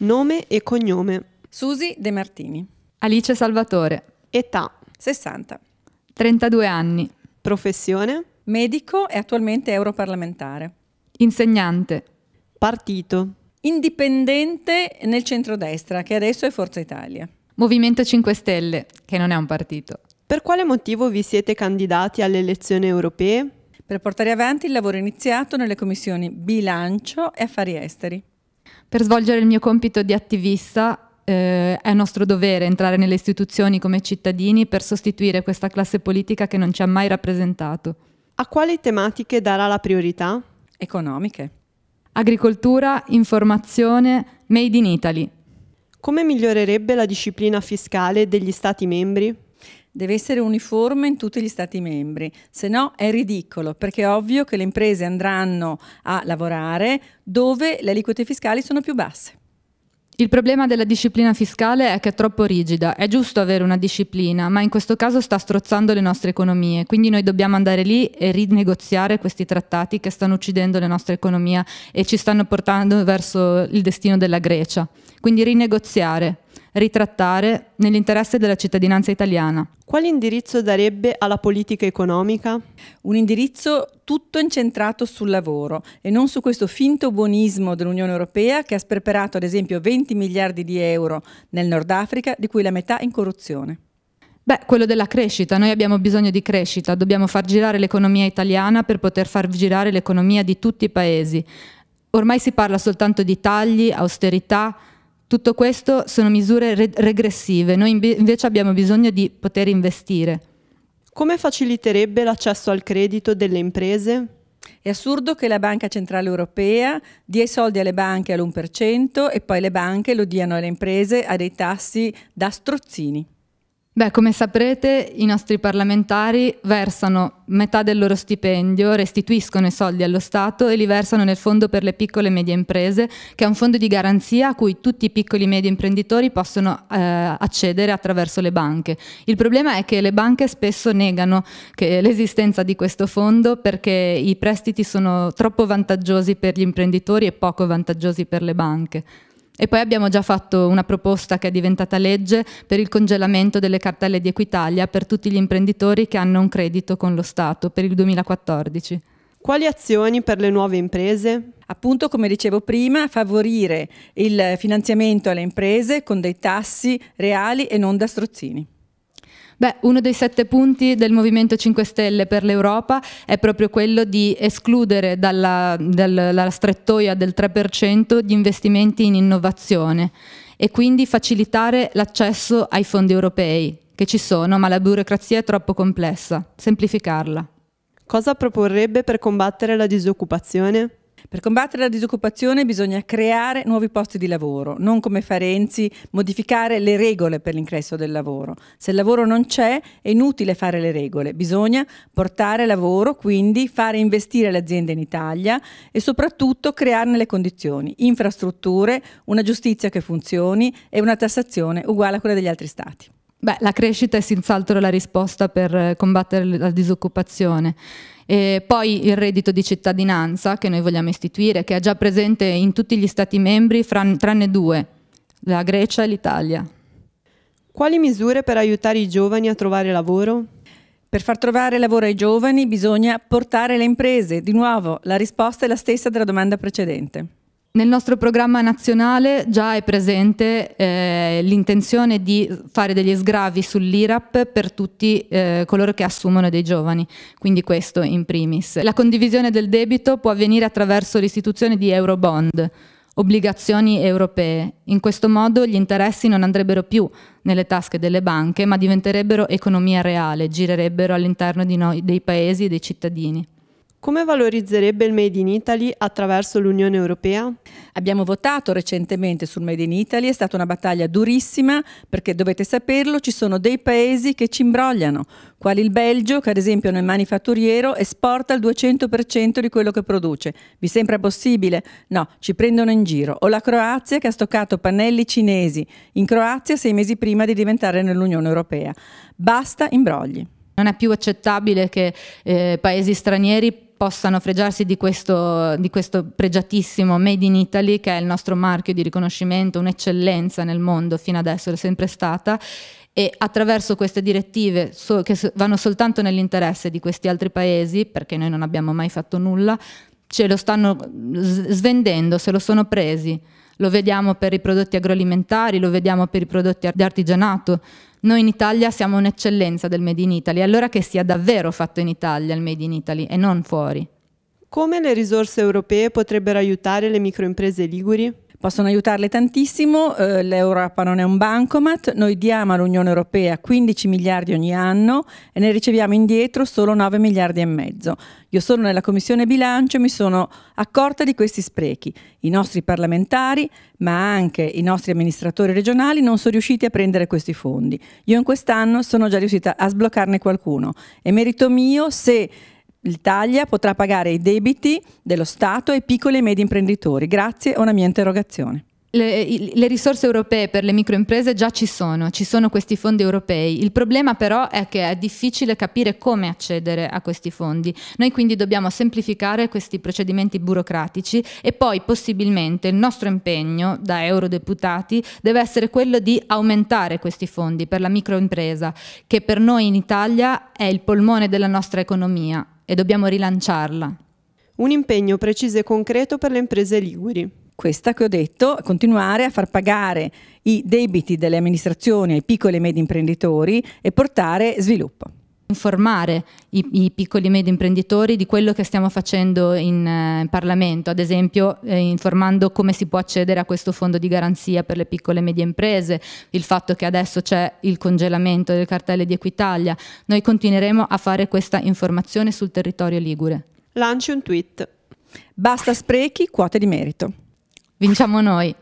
Nome e cognome. Susi De Martini. Alice Salvatore. Età. 60. 32 anni. Professione. Medico e attualmente europarlamentare. Insegnante. Partito. Indipendente nel centrodestra, che adesso è Forza Italia. Movimento 5 Stelle, che non è un partito. Per quale motivo vi siete candidati alle elezioni europee? Per portare avanti il lavoro iniziato nelle commissioni bilancio e affari esteri. Per svolgere il mio compito di attivista eh, è nostro dovere entrare nelle istituzioni come cittadini per sostituire questa classe politica che non ci ha mai rappresentato. A quali tematiche darà la priorità? Economiche. Agricoltura, informazione, Made in Italy. Come migliorerebbe la disciplina fiscale degli Stati membri? deve essere uniforme in tutti gli Stati membri, se no è ridicolo perché è ovvio che le imprese andranno a lavorare dove le aliquote fiscali sono più basse. Il problema della disciplina fiscale è che è troppo rigida, è giusto avere una disciplina, ma in questo caso sta strozzando le nostre economie, quindi noi dobbiamo andare lì e rinegoziare questi trattati che stanno uccidendo la nostra economia e ci stanno portando verso il destino della Grecia. Quindi rinegoziare ritrattare nell'interesse della cittadinanza italiana. Quale indirizzo darebbe alla politica economica? Un indirizzo tutto incentrato sul lavoro e non su questo finto buonismo dell'Unione Europea che ha sperperato ad esempio 20 miliardi di euro nel Nord Africa, di cui la metà in corruzione. Beh, quello della crescita, noi abbiamo bisogno di crescita, dobbiamo far girare l'economia italiana per poter far girare l'economia di tutti i paesi. Ormai si parla soltanto di tagli, austerità, tutto questo sono misure re regressive, noi invece abbiamo bisogno di poter investire. Come faciliterebbe l'accesso al credito delle imprese? È assurdo che la Banca Centrale Europea dia i soldi alle banche all'1% e poi le banche lo diano alle imprese a dei tassi da strozzini. Beh, come saprete, i nostri parlamentari versano metà del loro stipendio, restituiscono i soldi allo Stato e li versano nel Fondo per le piccole e medie imprese, che è un fondo di garanzia a cui tutti i piccoli e medi imprenditori possono eh, accedere attraverso le banche. Il problema è che le banche spesso negano l'esistenza di questo fondo perché i prestiti sono troppo vantaggiosi per gli imprenditori e poco vantaggiosi per le banche. E poi abbiamo già fatto una proposta che è diventata legge per il congelamento delle cartelle di Equitalia per tutti gli imprenditori che hanno un credito con lo Stato per il 2014. Quali azioni per le nuove imprese? Appunto, come dicevo prima, favorire il finanziamento alle imprese con dei tassi reali e non da strozzini. Beh, uno dei sette punti del Movimento 5 Stelle per l'Europa è proprio quello di escludere dalla, dalla strettoia del 3% gli investimenti in innovazione e quindi facilitare l'accesso ai fondi europei, che ci sono, ma la burocrazia è troppo complessa, semplificarla. Cosa proporrebbe per combattere la disoccupazione? Per combattere la disoccupazione bisogna creare nuovi posti di lavoro, non come fa Renzi modificare le regole per l'ingresso del lavoro. Se il lavoro non c'è è inutile fare le regole, bisogna portare lavoro, quindi fare investire le aziende in Italia e soprattutto crearne le condizioni, infrastrutture, una giustizia che funzioni e una tassazione uguale a quella degli altri stati. Beh, la crescita è senz'altro la risposta per combattere la disoccupazione. E poi il reddito di cittadinanza che noi vogliamo istituire, che è già presente in tutti gli Stati membri, tranne due, la Grecia e l'Italia. Quali misure per aiutare i giovani a trovare lavoro? Per far trovare lavoro ai giovani bisogna portare le imprese. Di nuovo, la risposta è la stessa della domanda precedente. Nel nostro programma nazionale già è presente eh, l'intenzione di fare degli sgravi sull'IRAP per tutti eh, coloro che assumono dei giovani, quindi questo in primis. La condivisione del debito può avvenire attraverso l'istituzione di Eurobond, obbligazioni europee. In questo modo gli interessi non andrebbero più nelle tasche delle banche, ma diventerebbero economia reale, girerebbero all'interno dei paesi e dei cittadini. Come valorizzerebbe il Made in Italy attraverso l'Unione Europea? Abbiamo votato recentemente sul Made in Italy, è stata una battaglia durissima perché dovete saperlo, ci sono dei paesi che ci imbrogliano, quali il Belgio che ad esempio nel manifatturiero esporta il 200% di quello che produce. Vi sembra possibile? No, ci prendono in giro. O la Croazia che ha stoccato pannelli cinesi in Croazia sei mesi prima di diventare nell'Unione Europea. Basta imbrogli. Non è più accettabile che eh, paesi stranieri possano fregiarsi di questo, di questo pregiatissimo Made in Italy che è il nostro marchio di riconoscimento, un'eccellenza nel mondo fino adesso, è sempre stata e attraverso queste direttive so, che vanno soltanto nell'interesse di questi altri paesi, perché noi non abbiamo mai fatto nulla, ce lo stanno svendendo, se lo sono presi lo vediamo per i prodotti agroalimentari, lo vediamo per i prodotti di artigianato. Noi in Italia siamo un'eccellenza del Made in Italy, allora che sia davvero fatto in Italia il Made in Italy e non fuori. Come le risorse europee potrebbero aiutare le microimprese liguri? possono aiutarle tantissimo, eh, l'Europa non è un bancomat, noi diamo all'Unione Europea 15 miliardi ogni anno e ne riceviamo indietro solo 9 miliardi e mezzo. Io sono nella Commissione Bilancio e mi sono accorta di questi sprechi. I nostri parlamentari, ma anche i nostri amministratori regionali non sono riusciti a prendere questi fondi. Io in quest'anno sono già riuscita a sbloccarne qualcuno. È merito mio se L'Italia potrà pagare i debiti dello Stato ai piccoli e medi imprenditori. Grazie a una mia interrogazione le, le, risorse europee per le microimprese già ci sono, ci sono questi fondi europei. Il problema però è che è difficile capire come accedere a questi fondi. Noi quindi dobbiamo semplificare questi procedimenti burocratici e poi possibilmente il nostro impegno da eurodeputati deve essere quello di aumentare questi fondi per la microimpresa, che per noi in Italia è il polmone della nostra economia e dobbiamo rilanciarla. Un impegno preciso e concreto per le imprese liguri questa che ho detto, continuare a far pagare i debiti delle amministrazioni ai piccoli e medi imprenditori e portare sviluppo. Informare i, i piccoli e medi imprenditori di quello che stiamo facendo in, eh, in Parlamento, ad esempio eh, informando come si può accedere a questo fondo di garanzia per le piccole e medie imprese, il fatto che adesso c'è il congelamento del cartello di Equitalia. Noi continueremo a fare questa informazione sul territorio ligure. Lanci un tweet. Basta sprechi, quote di merito vinciamo noi.